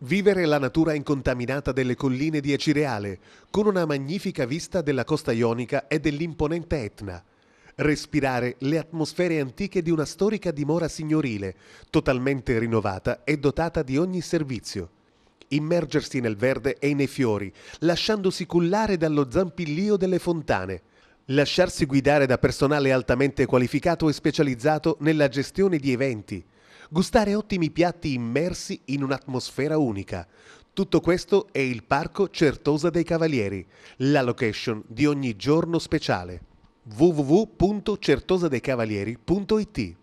Vivere la natura incontaminata delle colline di Acireale, con una magnifica vista della costa ionica e dell'imponente Etna. Respirare le atmosfere antiche di una storica dimora signorile, totalmente rinnovata e dotata di ogni servizio. Immergersi nel verde e nei fiori, lasciandosi cullare dallo zampillio delle fontane. Lasciarsi guidare da personale altamente qualificato e specializzato nella gestione di eventi gustare ottimi piatti immersi in un'atmosfera unica. Tutto questo è il Parco Certosa dei Cavalieri, la location di ogni giorno speciale www.certosadecavalieri.it